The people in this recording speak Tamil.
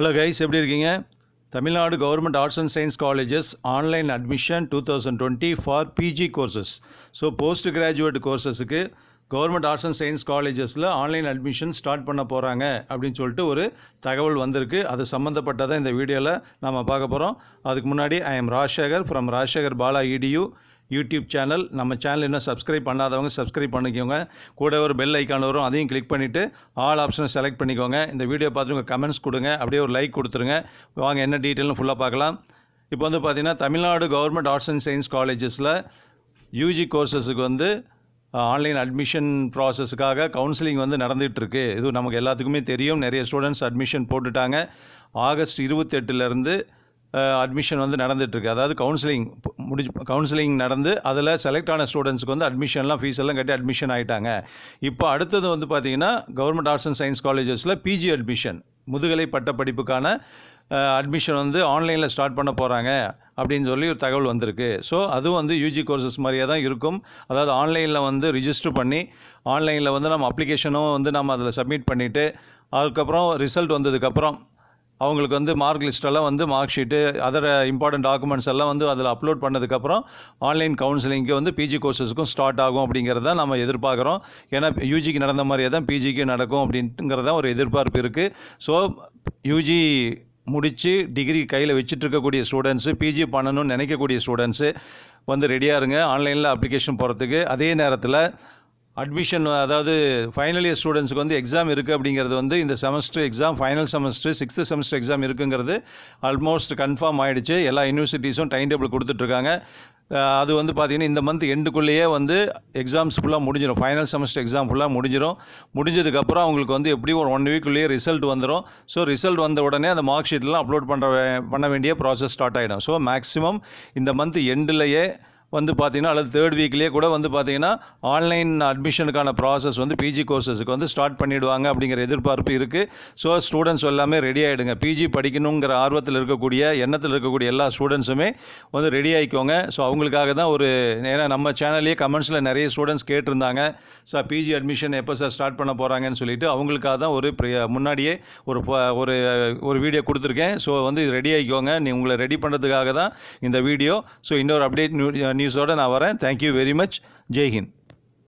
ஹலோ கைஸ் எப்படி இருக்கீங்க Tamil Nadu government arts and science colleges online admission two thousand twenty for PG courses so post graduate கோர்சஸுக்கு government arts and science காலேஜஸில் ஆன்லைன் அட்மிஷன் ஸ்டார்ட் பண்ண போகிறாங்க அப்படின்னு சொல்லிட்டு ஒரு தகவல் வந்திருக்கு அது சம்மந்தப்பட்டதான் இந்த வீடியோவில் நாம் பார்க்க போகிறோம் அதுக்கு முன்னாடி I am Rajasekhar from Rajasekhar Bala இடியூ யூடியூப் சேனல் நம்ம சேனல் இன்னும் சப்ஸ்கிரைப் பண்ணாதவங்க சப்ஸ்கிரைப் பண்ணிக்கோங்க கூட ஒரு பெல் ஐக்கான் வரும் அதையும் கிளிக் பண்ணிவிட்டு ஆல் ஆப்ஷனை செலக்ட் பண்ணிக்கோங்க இந்த வீடியோ பார்த்துட்டு உங்கள் கமெண்ட்ஸ் கொடுங்க அப்படியே ஒரு லைக் கொடுத்துருங்க வாங்க என்ன டீட்டெயிலும் ஃபுல்லாக பார்க்கலாம் இப்போ வந்து பார்த்திங்கன்னா Tamil Nadu government arts and science காலேஜஸில் யூஜி கோர்சஸுக்கு வந்து ஆன்லைன் அட்மிஷன் ப்ராசஸுக்காக கவுன்சிலிங் வந்து நடந்துகிட்ருக்கு இது நமக்கு எல்லாத்துக்குமே தெரியும் நிறைய ஸ்டூடெண்ட்ஸ் அட்மிஷன் போட்டுட்டாங்க ஆகஸ்ட் இருபத்தெட்டுலேருந்து அட்மிஷன் வந்து நடந்துகிட்ருக்கு அதாவது கவுன்சிலிங் முடிச்சு கவுன்சிலிங் நடந்து அதில் செலக்ட் ஆன ஸ்டூடெண்ட்ஸ்க்கு வந்து அட்மிஷன்லாம் ஃபீஸ் எல்லாம் கட்டி அட்மிஷன் ஆகிட்டாங்க இப்போ அடுத்தது வந்து பார்த்திங்கன்னா கவர்மெண்ட் ஆர்ட்ஸ் அண்ட் சயின்ஸ் காலேஜஸில் பிஜி அட்மிஷன் முதுகலை பட்ட படிப்புக்கான அட்மிஷன் வந்து ஆன்லைனில் ஸ்டார்ட் பண்ண போகிறாங்க அப்படின்னு சொல்லி ஒரு தகவல் வந்திருக்கு ஸோ அதுவும் வந்து யூஜி கோர்சஸ் மாதிரியே தான் இருக்கும் அதாவது ஆன்லைனில் வந்து ரிஜிஸ்டர் பண்ணி ஆன்லைனில் வந்து நம்ம அப்ளிகேஷனும் வந்து நம்ம அதில் சப்மிட் பண்ணிவிட்டு அதுக்கப்புறம் ரிசல்ட் வந்ததுக்கப்புறம் அவங்களுக்கு வந்து மார்க் லிஸ்ட்டெல்லாம் வந்து mark sheet other important documents எல்லாம் வந்து அதில் அப்லோட் பண்ணதுக்கப்புறம் ஆன்லைன் கவுன்சிலிங்க்கு வந்து பிஜி கோர்சஸ்க்கும் ஸ்டார்ட் ஆகும் அப்படிங்கிறத நம்ம எதிர்பார்க்குறோம் ஏன்னா யூஜிக்கு நடந்த மாதிரியே தான் பிஜிக்கு நடக்கும் அப்படிங்கிறத ஒரு எதிர்பார்ப்பு இருக்குது ஸோ யூஜி முடித்து டிகிரி கையில் வச்சுட்டு ஸ்டூடெண்ட்ஸு பிஜி பண்ணணும்னு நினைக்கக்கூடிய ஸ்டூடெண்ட்ஸு வந்து ரெடியாக இருங்க ஆன்லைனில் அப்ளிகேஷன் போகிறதுக்கு அதே நேரத்தில் அட்மிஷன் அதாவது ஃபைனல் இயர் ஸ்டூடெண்ட்ஸுக்கு வந்து எக்ஸாம் இருக்குது அப்படிங்கிறது வந்து இந்த semester exam final semester sixth semester exam இருக்குங்கிறது ஆல்மோஸ்ட் கன்ஃபார்ம் ஆகிடுச்சு எல்லா யூனிவர்சிட்டிஸும் டைம் டேபிள் கொடுத்துட்ருக்காங்க அது வந்து பார்த்திங்கன்னா இந்த மந்த் எண்டுக்குள்ளேயே வந்து எக்ஸாம்ஸ் ஃபுல்லாக முடிஞ்சிடும் ஃபைனல் செமஸ்டர் எக்ஸாம் ஃபுல்லாக முடிஞ்சிடும் முடிஞ்சதுக்கப்புறம் அவங்களுக்கு வந்து எப்படியும் ஒரு ஒன் வீக்குள்ளேயே ரிசல்ட் வந்துடும் ஸோ ரிசல்ட் வந்த உடனே அந்த மார்க் ஷீட்லாம் அப்லோட் பண்ணுற பண்ண வேண்டிய ப்ராசஸ் ஸ்டார்ட் ஆகிடும் ஸோ மேக்ஸிமம் இந்த மந்த் எண்டுலேயே வந்து பார்த்திங்கன்னா அல்லது தேர்ட் வீக்லேயே கூட வந்து பார்த்திங்கன்னா ஆன்லைன் அட்மிஷனுக்கான ப்ராசஸ் வந்து பிஜி கோர்சஸுக்கு வந்து ஸ்டார்ட் பண்ணிவிடுவாங்க அப்படிங்கிற எதிர்பார்ப்பு இருக்குது ஸோ ஸ்டூடெண்ட்ஸ் எல்லாமே ரெடி ஆகிடுங்க பிஜி படிக்கணுங்கிற ஆர்வத்தில் இருக்கக்கூடிய எண்ணத்தில் இருக்கக்கூடிய எல்லா ஸ்டூடெண்ட்ஸுமே வந்து ரெடி ஆகிக்கோங்க ஸோ அவங்களுக்காக தான் ஒரு ஏன்னா நம்ம சேனல்லேயே கமெண்ட்ஸில் நிறைய ஸ்டூடெண்ட்ஸ் கேட்டிருந்தாங்க சார் பிஜி அட்மிஷன் எப்போ சார் ஸ்டார்ட் பண்ண போகிறாங்கன்னு சொல்லிவிட்டு அவங்களுக்காக தான் ஒரு முன்னாடியே ஒரு ஒரு ஒரு வீடியோ கொடுத்துருக்கேன் ஸோ வந்து இது ரெடி ஆகிக்கோங்க நீ உங்களை ரெடி பண்ணுறதுக்காக தான் இந்த வீடியோ ஸோ இன்னொரு அப்டேட் நியூ நியூஸோடு நான் வரேன் தேங்க்யூ வெரி மச் ஜெய்ஹிந்த்